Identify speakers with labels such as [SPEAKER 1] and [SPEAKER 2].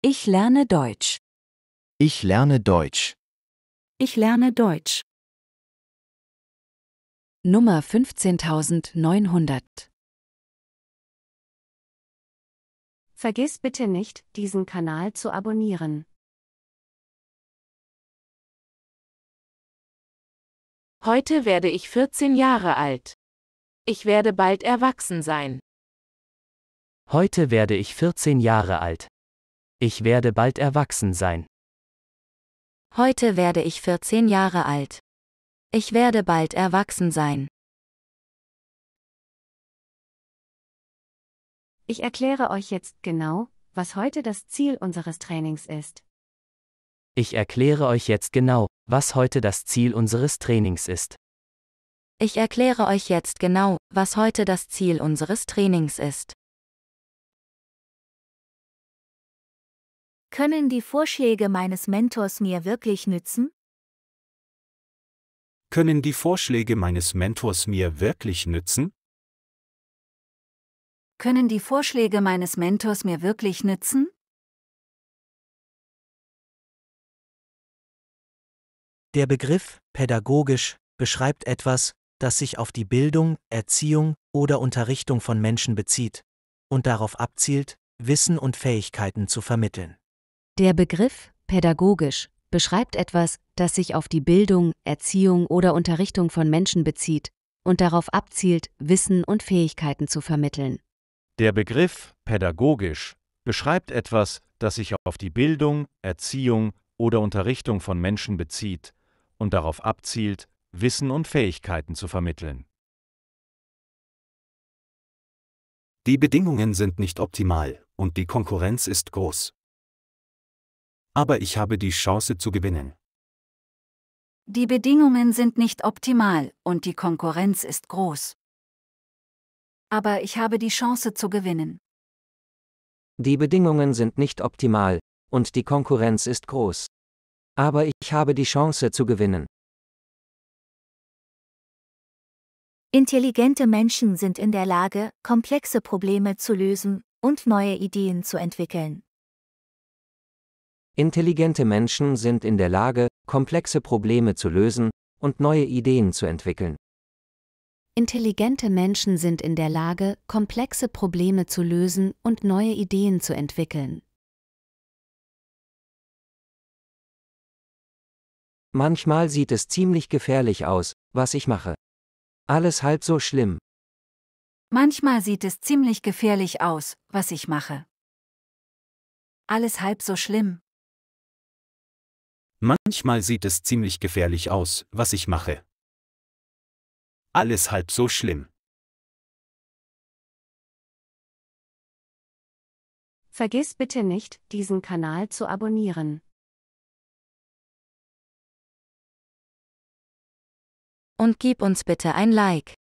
[SPEAKER 1] Ich lerne Deutsch. Ich lerne Deutsch. Ich lerne Deutsch. Nummer 15900 Vergiss bitte nicht, diesen Kanal zu abonnieren. Heute werde ich
[SPEAKER 2] 14 Jahre alt. Ich werde bald erwachsen sein. Heute werde ich 14 Jahre alt. Ich werde bald erwachsen sein.
[SPEAKER 1] Heute werde ich 14 Jahre alt. Ich werde bald erwachsen sein. Ich
[SPEAKER 2] erkläre euch jetzt genau, was heute das Ziel unseres Trainings ist. Ich erkläre euch jetzt genau, was heute das Ziel unseres Trainings ist.
[SPEAKER 1] Ich erkläre euch jetzt genau, was heute das Ziel unseres Trainings ist. Können die Vorschläge meines Mentors mir wirklich nützen? Können die Vorschläge meines Mentors mir wirklich nützen? Können die Vorschläge meines Mentors mir wirklich nützen?
[SPEAKER 2] Der Begriff pädagogisch beschreibt etwas, das sich auf die Bildung, Erziehung oder Unterrichtung von Menschen bezieht und darauf abzielt, Wissen und Fähigkeiten zu vermitteln. Der Begriff pädagogisch beschreibt etwas, das sich auf die Bildung, Erziehung oder Unterrichtung von Menschen bezieht und darauf abzielt, Wissen und Fähigkeiten zu vermitteln.
[SPEAKER 1] Der Begriff pädagogisch beschreibt etwas, das sich auf die Bildung, Erziehung oder Unterrichtung von Menschen bezieht und darauf abzielt, Wissen und Fähigkeiten zu vermitteln. Die Bedingungen sind nicht optimal und die Konkurrenz ist groß aber ich habe die Chance zu gewinnen. Die Bedingungen sind nicht optimal und die Konkurrenz ist groß. Aber ich habe die Chance zu gewinnen.
[SPEAKER 2] Die Bedingungen sind nicht optimal und die Konkurrenz ist groß. Aber ich habe die Chance zu gewinnen.
[SPEAKER 1] Intelligente Menschen sind in der Lage, komplexe Probleme zu lösen und neue Ideen zu entwickeln.
[SPEAKER 2] Intelligente Menschen sind in der Lage, komplexe Probleme zu lösen und neue Ideen zu entwickeln. Intelligente Menschen sind in der Lage, komplexe Probleme zu lösen
[SPEAKER 1] und neue Ideen zu entwickeln.
[SPEAKER 2] Manchmal sieht es ziemlich gefährlich aus, was ich mache. Alles halb so schlimm.
[SPEAKER 1] Manchmal sieht es ziemlich gefährlich aus, was ich mache. Alles halb so schlimm. Manchmal sieht es ziemlich gefährlich aus, was ich mache. Alles halb so schlimm. Vergiss bitte nicht, diesen Kanal zu abonnieren. Und gib uns bitte ein Like.